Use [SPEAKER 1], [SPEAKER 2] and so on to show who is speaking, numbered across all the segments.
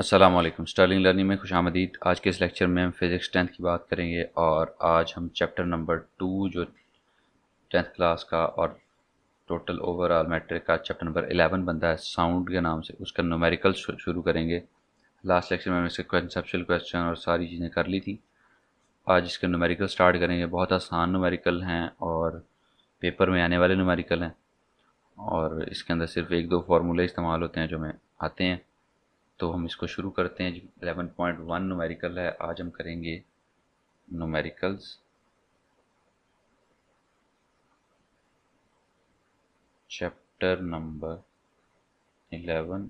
[SPEAKER 1] Aslam Stirling learning में खुश आमदीद आज के इस लेक्चर में हम फिज़िक्स टेंथ की बात करेंगे और आज हम चैप्टर नंबर टू जो टेंथ क्लास का और टोटल ओवरऑल मैट्रिक का चैप्टर नंबर एलेवन बनता है साउंड के नाम से उसका नोमेरिकल शुरू करेंगे लास्ट लेक्चर में हम इसके कंसेप्शल क्वेश्चन और सारी चीज़ें कर ली थी आज इसके नोमेरिकल स्टार्ट करेंगे बहुत आसान नोमेरिकल हैं और पेपर में आने वाले नोमेरिकल हैं और इसके अंदर सिर्फ एक दो फार्मूले इस्तेमाल होते हैं जो हमें आते हैं तो हम इसको शुरू करते हैं एलेवन पॉइंट वन नोमेरिकल है आज हम करेंगे नोमेरिकल्स चैप्टर नंबर एलेवन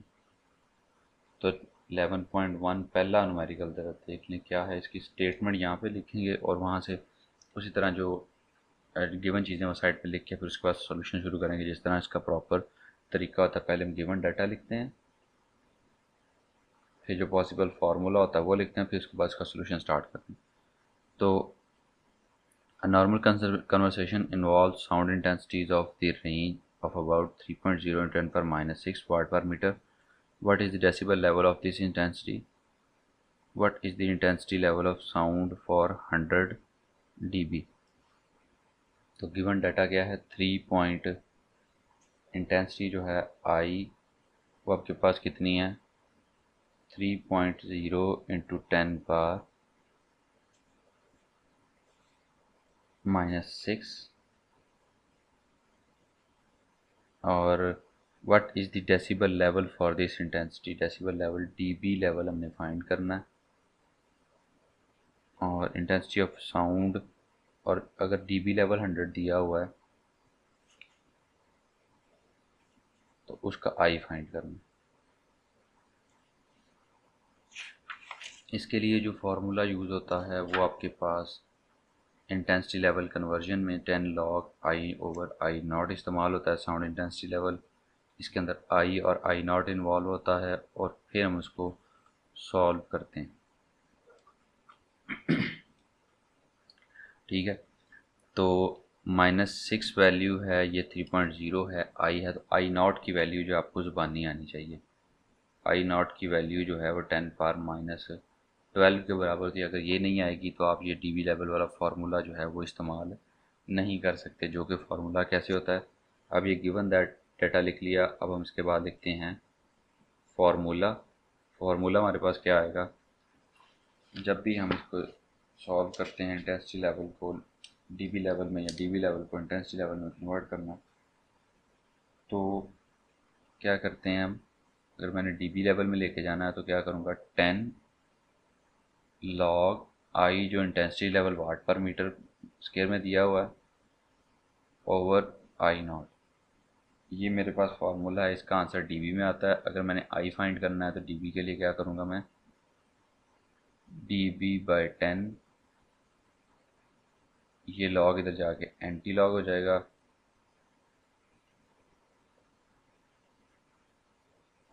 [SPEAKER 1] तो एलेवन पॉइंट वन पहला नोमेरिकल ज़रा देख लें क्या है इसकी स्टेटमेंट यहाँ पे लिखेंगे और वहाँ से उसी तरह जो गिवन चीज़ें वो साइड पे लिख के फिर उसके बाद सॉल्यूशन शुरू करेंगे जिस तरह इसका प्रॉपर तरीका होता है पहले हम गिवन डाटा लिखते हैं फिर जो पॉसिबल फार्मूला होता है वो लिखते हैं फिर उसके बाद उसका सोल्यूशन स्टार्ट करते हैं तो normal conversation involve sound intensities of the range three point zero ten पर minus six watt per metre what is the decibel level of this intensity what is the intensity level of sound for hundred D B तो given data क्या है three point intensity जो है आई वो आपके पास कितनी है 3.0 into 10 power minus 6 और what is the decibel level for this intensity decibel level dB level हमने find करना है और intensity of sound और अगर dB level 100 दिया हुआ है तो उसका I find करना इसके लिए जो फार्मूला यूज़ होता है वो आपके पास इंटेंसिटी लेवल कन्वर्जन में ten log I over I naught इस्तेमाल होता है साउंड इंटेंसिटी लेवल इसके अंदर आई और आई नॉट इन्वॉल्व होता है और फिर हम उसको सॉल्व करते हैं ठीक है तो माइनस सिक्स वैल्यू है ये थ्री पॉइंट ज़ीरो है आई है तो आई नॉट की वैल्यू जो आपको ज़ुबानी आनी चाहिए आई नॉट की वैल्यू जो है वो टेन पार माइनस ट्वेल्व के बराबर थी अगर ये नहीं आएगी तो आप ये डी बी लेवल वाला फार्मूला जो है वो इस्तेमाल नहीं कर सकते जो कि फार्मूला कैसे होता है अब ये गिवन दैट डाटा लिख लिया अब हम इसके बाद लिखते हैं फार्मूला फार्मूला हमारे पास क्या आएगा जब भी हम इसको सॉल्व करते हैं इंटेंसिटी लेवल को डीबी लेवल में या डीबी लेवल को इंटेंसिटी लेवल में कन्वर्ट करना तो क्या करते हैं हम अगर मैंने डीबी लेवल में लेके जाना है तो क्या करूँगा टेन लॉग आई जो इंटेंसिटी लेवल वाट पर मीटर स्केयर में दिया हुआ है ओवर आई नॉट ये मेरे पास फार्मूला है इसका आंसर डी में आता है अगर मैंने आई फाइंड करना है तो डी के लिए क्या करूँगा मैं डी बी बाई टेन ये लॉग इधर जाके एंटी लॉग हो जाएगा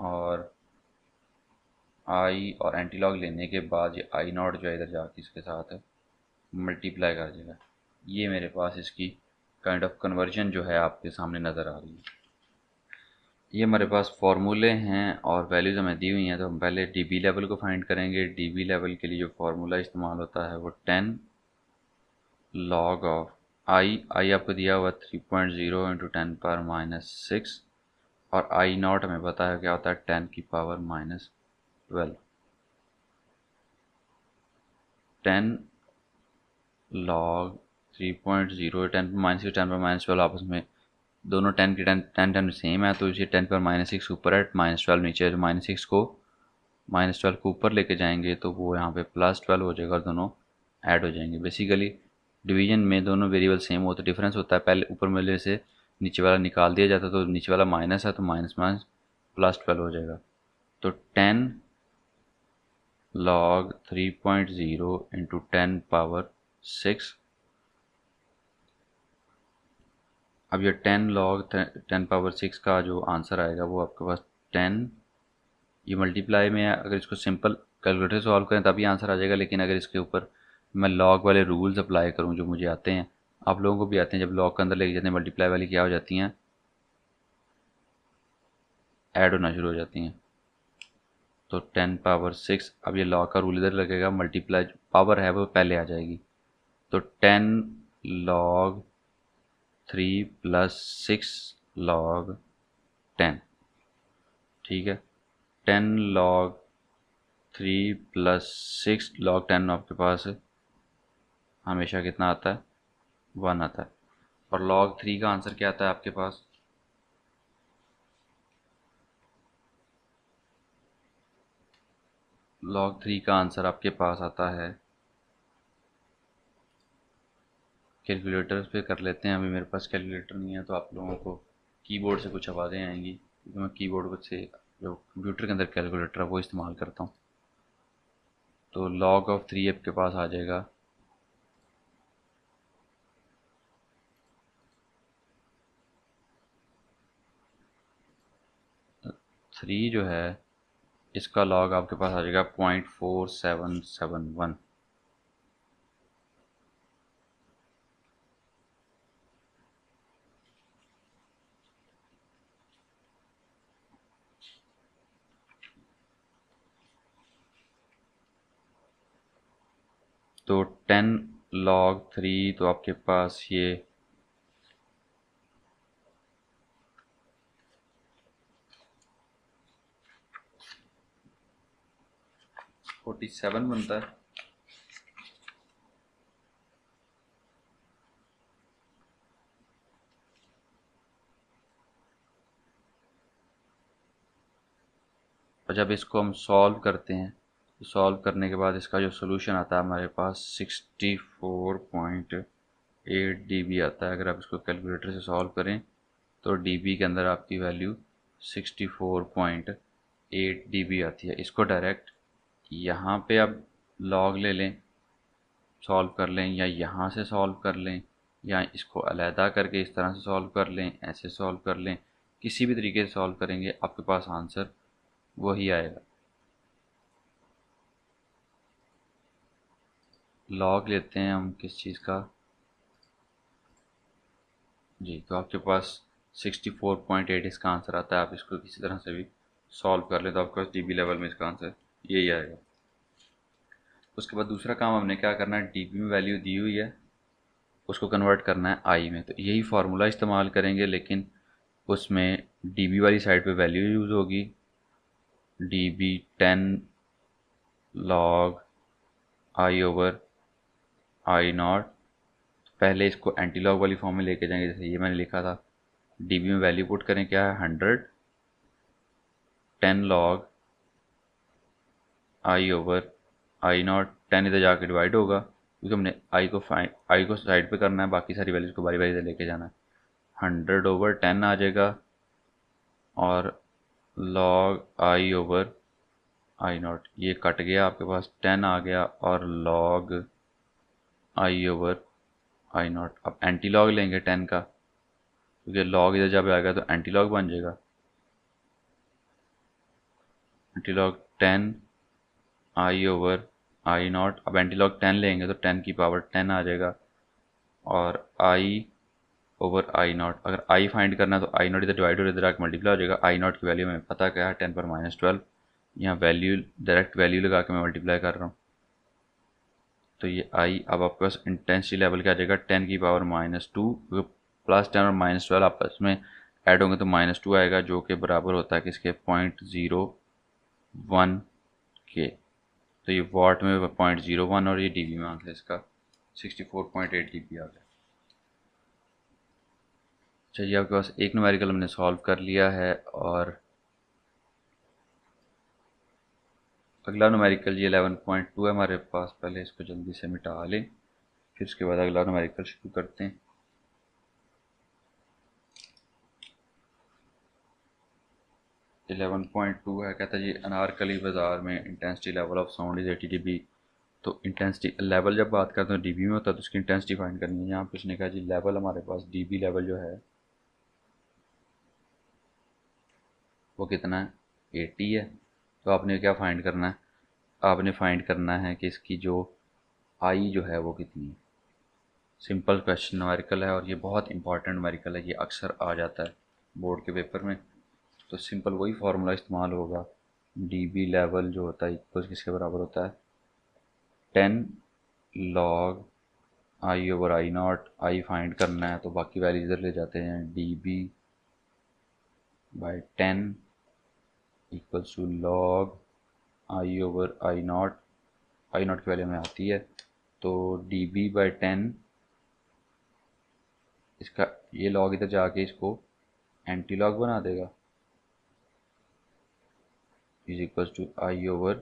[SPEAKER 1] और आई और एंटी लॉग लेने के बाद ये आई नॉट जो है इधर जाके इसके साथ मल्टीप्लाई कर देगा ये मेरे पास इसकी काइंड ऑफ कन्वर्जन जो है आपके सामने नज़र आ रही है ये हमारे पास फार्मूले हैं और वैल्यूज़ हमें दी हुई हैं तो हम पहले डी बी लेवल को फाइंड करेंगे डी बी लेवल के लिए जो फार्मूला इस्तेमाल होता है वो ten log of I I आपको दिया हुआ three point zero into ten power minus six और आई नॉट हमें बताया क्या होता है टेन की power minus twelve ten log ten पर माइनस सिक्स टेन पर माइनस ट्वेल्व आपस में दोनों टेन के टेन टेन टेन सेम है तो इसे टेन पर माइनस सिक्स ऊपर है माइनस ट्वेल्व नीचे है माइनस सिक्स को माइनस ट्वेल्व को ऊपर लेके जाएंगे तो वो यहाँ पे प्लस ट्वेल्व हो जाएगा और दोनों ऐड हो जाएंगे बेसिकली डिवीजन में दोनों वेरिएबल सेम हो तो डिफरेंस होता है पहले ऊपर वाले से नीचे वाला निकाल दिया जाता है तो नीचे वाला माइनस है तो माइनस माइनस प्लस ट्वेल्व हो जाएगा तो टेन log 3.0 into 10 पावर 6 अब ये 10 log 10 पावर 6 का जो आंसर आएगा वो आपके पास 10 ये मल्टीप्लाई में अगर इसको सिंपल कैलकुलेटर सॉल्व करें तभी आंसर आ जाएगा लेकिन अगर इसके ऊपर मैं लॉग वाले रूल्स अप्लाई करूं जो मुझे आते हैं आप लोगों को भी आते हैं जब लॉग के अंदर लेके जाते हैं मल्टीप्लाई वाली क्या हो जाती हैं ऐड होना शुरू हो जाती हैं तो टेन पावर सिक्स अब ये लॉ का रूल इधर लगेगा मल्टीप्लाई पावर है वो पहले आ जाएगी तो ten log three plus six log ten ठीक है ten log three plus six log ten आपके पास है हमेशा कितना आता है वन आता है और लॉग थ्री का आंसर क्या आता है आपके पास लॉग थ्री का आंसर आपके पास आता है कैलकुलेटर पे कर लेते हैं अभी मेरे पास कैलकुलेटर नहीं है तो आप लोगों को कीबोर्ड से कुछ आवाज़ें आएंगी क्योंकि तो मैं कीबोर्ड से जो कंप्यूटर के अंदर कैलकुलेटर है वो इस्तेमाल करता हूँ तो लॉग ऑफ थ्री आपके पास आ जाएगा थ्री जो है इसका लॉग आपके पास आ जाएगा point four seven seven one तो टेन लॉग थ्री तो आपके पास ये फोर्टी सेवन बनता है और जब इसको हम सॉल्व करते हैं तो सॉल्व करने के बाद इसका जो सोल्यूशन आता है हमारे पास sixty four point eight D B आता है अगर आप इसको कैलकुलेटर से सॉल्व करें तो डी बी के अंदर आपकी value sixty four point eight D B आती है इसको डायरेक्ट यहाँ पे अब लॉग ले लें सॉल्व कर लें या यहाँ से सॉल्व कर लें या इसको अलहदा करके इस तरह से सॉल्व कर लें ऐसे सॉल्व कर लें किसी भी तरीके से सॉल्व करेंगे आपके पास आंसर वही आएगा लॉग लेते हैं हम किस चीज़ का जी तो आपके पास 64.8 इसका आंसर आता है आप इसको किसी तरह से भी सॉल्व कर लें तो आपके पास डी लेवल में इसका आंसर यही आएगा उसके बाद दूसरा काम हमने क्या करना है डी में वैल्यू दी हुई है उसको कन्वर्ट करना है आई में तो यही फार्मूला इस्तेमाल करेंगे लेकिन उसमें डी वाली साइड पे वैल्यू यूज़ होगी D B ten log I over I naught पहले इसको एंटी लॉग वाली फॉर्म में लेके जाएंगे जैसे ये मैंने लिखा था डी में वैल्यू पुट करें क्या है hundred ten log I over I naught ten इधर जाके डिवाइड होगा क्योंकि हमने आई को फाइन आई को साइड पे करना है बाकी सारी वैल्यूज को बारी बारी से लेके जाना है हंड्रेड ओवर टेन आ जाएगा और log I over I naught ये कट गया आपके पास टेन आ गया और log I over I naught अब एंटी लॉग लेंगे टेन का क्योंकि लॉग इधर जब आ गया तो एंटी लॉग बन जाएगा anti log ten I over I naught अब एंटी लॉग टेन लेंगे तो टेन की पावर टेन आ जाएगा और आई ओवर आई नॉट अगर आई फाइंड करना तो आई नॉट इधर डिवाइड और इधर आकर मल्टीप्लाई हो जाएगा आई नॉट की वैल्यू हमें पता क्या है टेन पर माइनस ट्वेल्व यहाँ वैल्यू डायरेक्ट वैल्यू लगा के मैं मल्टीप्लाई कर रहा हूँ तो ये आई अब आपके पास इंटेंसिटी लेवल क्या आ जाएगा टेन की power minus two plus ten और माइनस ट्वेल्व आपस में ऐड होंगे तो माइनस टू आएगा जो कि बराबर होता है कि इसके पॉइंट ज़ीरो वन के तो ये वाट में पॉइंट जीरो वन और ये बी में आ गया इसका sixty four point eight D B आ गया चलिए आपके पास एक नोमेरिकल हमने सॉल्व कर लिया है और अगला नोमेरिकल जी एलेवन पॉइंट टू है हमारे पास पहले इसको जल्दी से मिटा लें फिर उसके बाद अगला नोमेरिकल शुरू करते हैं 11.2 है कहता है जी अनारकली बाज़ार में intensity level of sound is 80 DB तो इंटेंसिटी लेवल जब बात करते हैं डीबी में होता है तो उसकी इंटेंसिटी फाइंड करनी है यहाँ पर उसने कहा जी लेवल हमारे पास डीबी लेवल जो है वो कितना है एटी है तो आपने क्या फाइंड करना है आपने फाइंड करना है कि इसकी जो आई जो है वो कितनी है सिंपल क्वेश्चन मेरिकल है और ये बहुत इंपॉर्टेंट मेरिकल है ये अक्सर आ जाता है बोर्ड के पेपर में तो सिंपल वही फार्मूला इस्तेमाल होगा डी बी लेवल जो होता है इक्वल किसके बराबर होता है ten log I over I naught I find करना है तो बाकी वैल्यू इधर ले जाते हैं D B by ten equals to log I over I naught I naught की वैल्यू में आती है तो डी बी बाई टेन इसका ये लॉग इधर जाके इसको एंटी लॉग बना देगा is equals to I over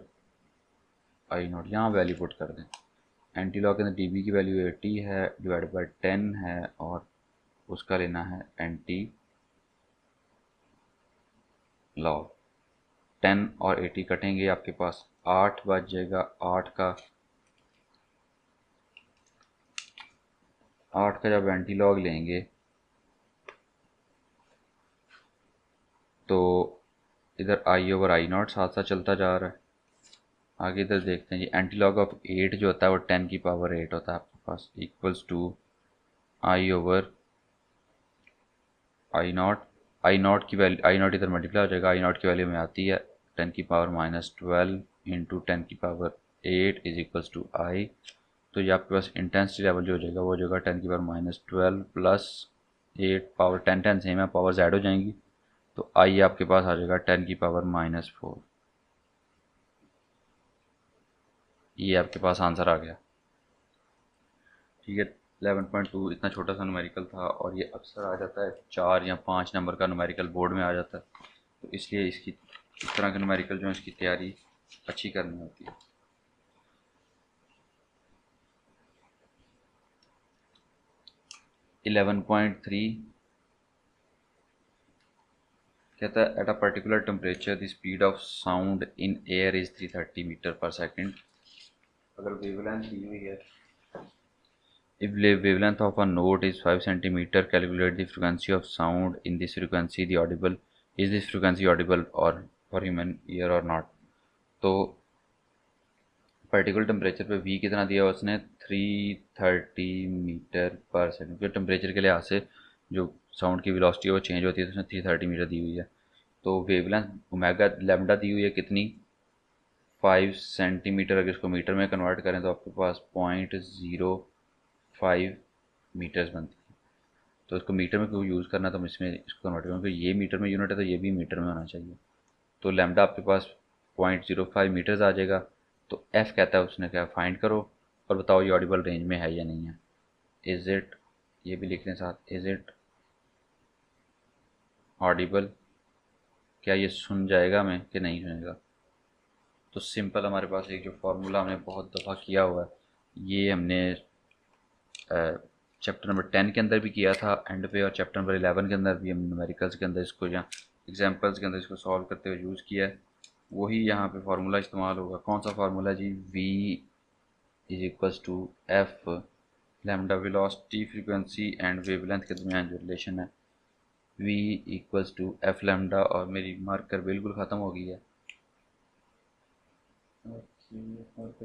[SPEAKER 1] I naught यहाँ वैल्यू पुट कर दें एंटी लॉक के अंदर डी बी की वैल्यू एटी है डिवाइड बाई टेन है और उसका लेना है एंटी लॉग टेन और एटी कटेंगे आपके पास आठ बज जाएगा आठ का आठ का जब एंटी लॉग लेंगे तो इधर आई ओवर आई नॉट साथ साथ चलता जा रहा है आगे इधर देखते हैं जी एंटी लॉग ऑफ एट जो होता है वो टेन की पावर एट होता है आपके पास equals to I over I naught I naught की वैल्यू आई नॉट इधर मल्टीप्लाई हो जाएगा आई नॉट की वैल्यू में आती है टेन की power minus twelve into ten की power eight is equals to I तो ये आपके पास इंटेंसिटी लेवल जो हो जाएगा वो हो जाएगा टेन की power minus twelve plus eight power ten ten same है पावर ऐड हो जाएंगी तो आई आपके पास आ जाएगा टेन की पावर माइनस फोर ये e आपके पास आंसर आ गया ठीक है एलेवन पॉइंट टू इतना छोटा सा नुमेरिकल था और ये अक्सर आ जाता है चार या पाँच नंबर का नुमेरिकल बोर्ड में आ जाता है तो इसलिए इसकी इस तरह के नुमेरिकल जो है इसकी तैयारी अच्छी करनी होती है इलेवन पॉइंट थ्री कहता है at a particular temperature the speed of sound in air is three thirty metre per second अगर वेवलेंथ दी हुई है if wavelength of a note is five centimetre calculate the frequency of sound in this frequency the audible is this frequency audible or for human ear or not तो particular temperature पे V कितना दिया उसने three thirty metre per second temperature के लिहाज से जो sound की वेलोसिटी वो चेंज होती है तो उसमें थ्री थर्टी मीटर दी हुई है तो वेवलेंथ ओमेगा लेमडा दी हुई है कितनी फाइव सेंटीमीटर अगर इसको मीटर में कन्वर्ट करें तो आपके पास पॉइंट ज़ीरो फाइव मीटर्स बनती है तो इसको मीटर में क्यों यूज़ करना तो हम इसमें इसको कन्वर्ट करें क्योंकि ये मीटर में यूनिट है तो ये भी मीटर में होना चाहिए तो लेमडा आपके पास पॉइंट ज़ीरो फाइव मीटर्स आ जाएगा तो एफ़ कहता है उसने क्या फाइंड करो और बताओ ये ऑडिबल रेंज में है या नहीं है इज़ इट ये भी लिख लें साथ इज़ इट ऑडिबल क्या ये सुन जाएगा मैं कि नहीं सुनेगा तो सिंपल हमारे पास एक जो फार्मूला हमने बहुत दफ़ा किया हुआ है ये हमने चैप्टर नंबर टेन के अंदर भी किया था एंड पे और चैप्टर नंबर एलेवन के अंदर भी हम न्यूमेरिकल्स के अंदर इसको या एग्जांपल्स के अंदर इसको सॉल्व करते हुए यूज़ किया है वही यहाँ पे फार्मूला इस्तेमाल होगा कौन सा फार्मूला जी V is equals to F lambda टी फ्रिक्वेंसी एंड वेवलेंथ के दरमियान जो रिलेशन है v equals to F lambda और मेरी मार्कर बिल्कुल ख़त्म हो गई है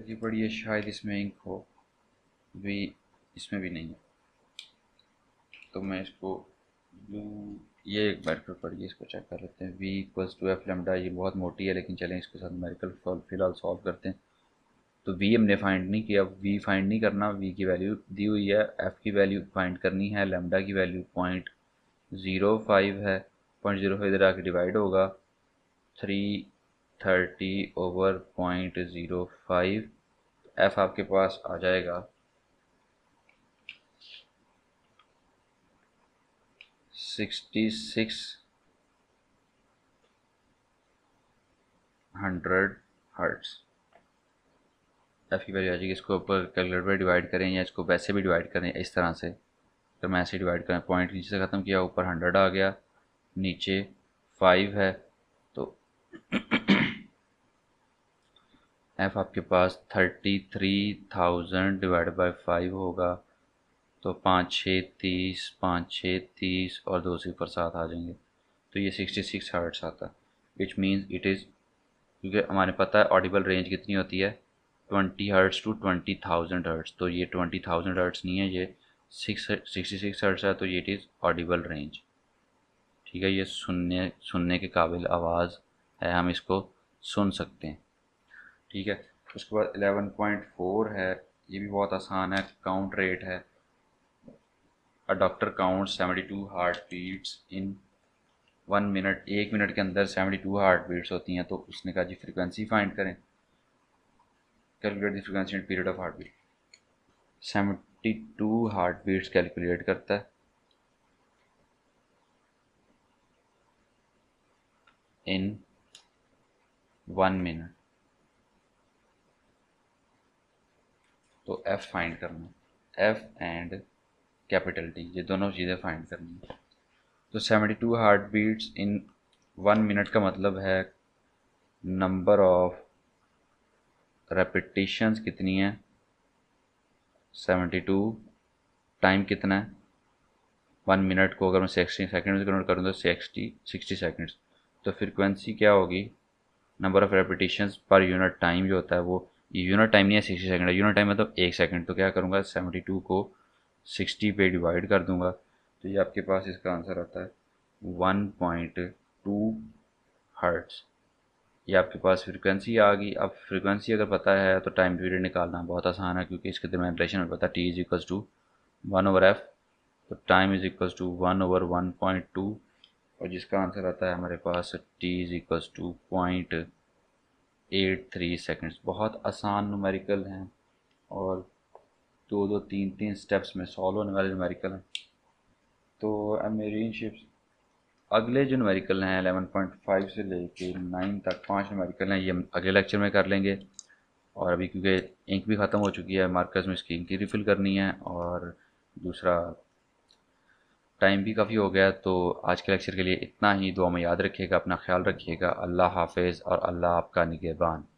[SPEAKER 1] जी बड़ी है शायद इसमें इंक हो वी इसमें भी नहीं है तो मैं इसको ब्लू ये एक मार्कर पढ़िए इसको चेक कर लेते हैं V equals to F lambda ये बहुत मोटी है लेकिन चलें इसके साथ मेरिकल फिलहाल सॉल्व करते हैं तो वी हमने फाइंड नहीं किया वी फाइंड नहीं करना वी की वैल्यू दी हुई है एफ़ की वैल्यू फाइंड करनी है लेमडा की वैल्यू पॉइंट ज़ीरो फाइव है पॉइंट जीरो फाइव इधर आके डिवाइड होगा three thirty over point zero five F आपके पास आ जाएगा sixty six hundred hertz F की वैल्यू आ जाएगी इसको ऊपर कैलकुलेटर पर डिवाइड करें या इसको वैसे भी डिवाइड करें इस तरह से तो मैं ऐसे डिवाइड करें पॉइंट नीचे से ख़त्म किया ऊपर हंड्रेड आ गया नीचे फाइव है तो एफ आपके पास thirty three thousand divide by five होगा तो पाँच छः तीस पाँच छः तीस और दो सी पर सात आ जाएंगे तो ये सिक्सटी सिक्स हर्ट्स आता विच मीन्स इट इज़ क्योंकि हमारे पता है ऑडिबल रेंज कितनी होती है twenty hertz to twenty thousand hertz तो ये ट्वेंटी थाउजेंड हर्ट्स नहीं है ये सिक्सटी सिक्स है तो ये इट इज़ ऑडिबल रेंज ठीक है ये सुनने सुनने के काबिल आवाज़ है हम इसको सुन सकते हैं ठीक है उसके बाद एलेवन पॉइंट फोर है ये भी बहुत आसान है काउंट रेट है a doctor count seventy two heart beats in one minute एक मिनट के अंदर सेवेंटी टू हार्ट बीट्स होती हैं तो उसने कहा जी फ्रिक्वेंसी फाइंड करें calculate the frequency in period of heart beat to heart beats calculate करता है इन वन मिनट तो एफ फाइंड करना एफ एंड कैपिटल टी ये दोनों चीज़ें फाइंड करनी है तो seventy two heart beats in one minute का मतलब है नंबर ऑफ रेपिटिशंस कितनी हैं सेवेंटी टू टाइम कितना है वन मिनट को अगर मैं सिक्सटी सेकेंड कन्वर्ट करूँ तो सिक्सटी सिक्सटी सेकेंड्स तो फ्रिक्वेंसी क्या होगी number of repetition per unit time जो होता है वो यूनिट टाइम नहीं है सिक्सटी सेकेंड यूनिट टाइम मतलब एक सेकेंड तो क्या करूँगा सेवेंटी टू को सिक्सटी पे डिवाइड कर दूँगा तो ये आपके पास इसका आंसर आता है वन पॉइंट टू हर्ट्स ये आपके पास फ्रीक्वेंसी आ गई अब फ्रीक्वेंसी अगर पता है तो टाइम पीरियड निकालना बहुत आसान है क्योंकि इसके दरमियान रिलेशन में पता है T is equal to one over F तो time is equal to one over one point two और जिसका आंसर आता है हमारे पास T is equal to point eight three seconds बहुत आसान नुमेरिकल हैं और दो दो तीन तीन स्टेप्स में सॉल्व होने वाले नुमेरिकल हैं तो अमेरियन शिप्स अगले जो नमेरिकल हैं पॉइंट फाइव से लेके नाइन तक पांच नमेरिकल हैं ये हम अगले लेक्चर में कर लेंगे और अभी क्योंकि इंक भी ख़त्म हो चुकी है मार्कर्स में इसकी इंक रिफ़िल करनी है और दूसरा टाइम भी काफ़ी हो गया तो आज के लेक्चर के लिए इतना ही दुआ में याद रखिएगा अपना ख्याल रखिएगा अल्लाह हाफिज़ और अल्लाह आपका निगेबान